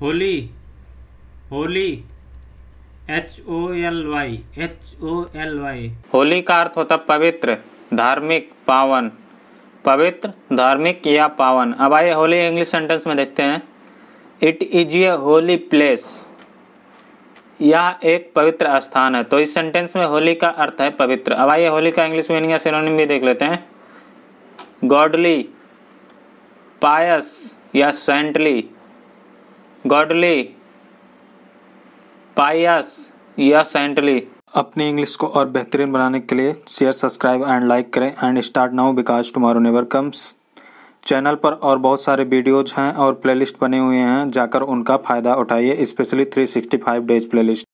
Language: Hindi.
Holi holy H O L Y H O L Y holy का अर्थ होता पवित्र धार्मिक पावन पवित्र धार्मिक या पावन अब आइए होली इंग्लिश सेंटेंस में देखते हैं it is a holy place यह एक पवित्र स्थान है तो इस सेंटेंस में होली का अर्थ है पवित्र अब आइए होली का इंग्लिश मीनिंग या सिनोनिम भी देख लेते हैं गॉडली पायस या सेंटली गॉडली पायस या सेंटली अपनी इंग्लिश को और बेहतरीन बनाने के लिए शेयर सब्सक्राइब एंड लाइक करें and start now because tomorrow never comes channel पर और बहुत सारे वीडियोज हैं और प्लेलिस्ट बने हुए हैं जाकर उनका फ़ायदा उठाइए स्पेशली 365 डेज प्लेलिस्ट